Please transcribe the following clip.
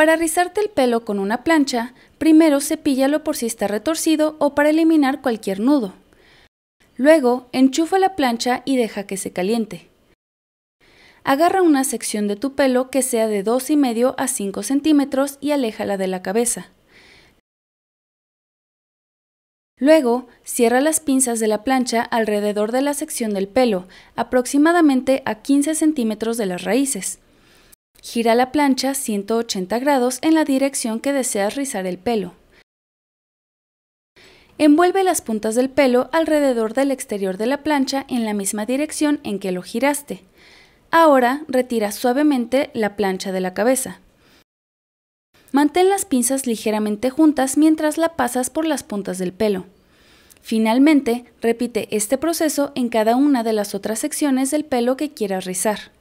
Para rizarte el pelo con una plancha, primero cepíllalo por si está retorcido o para eliminar cualquier nudo. Luego, enchufa la plancha y deja que se caliente. Agarra una sección de tu pelo que sea de 2,5 a 5 centímetros y aléjala de la cabeza. Luego, cierra las pinzas de la plancha alrededor de la sección del pelo, aproximadamente a 15 centímetros de las raíces. Gira la plancha 180 grados en la dirección que deseas rizar el pelo. Envuelve las puntas del pelo alrededor del exterior de la plancha en la misma dirección en que lo giraste. Ahora retira suavemente la plancha de la cabeza. Mantén las pinzas ligeramente juntas mientras la pasas por las puntas del pelo. Finalmente, repite este proceso en cada una de las otras secciones del pelo que quieras rizar.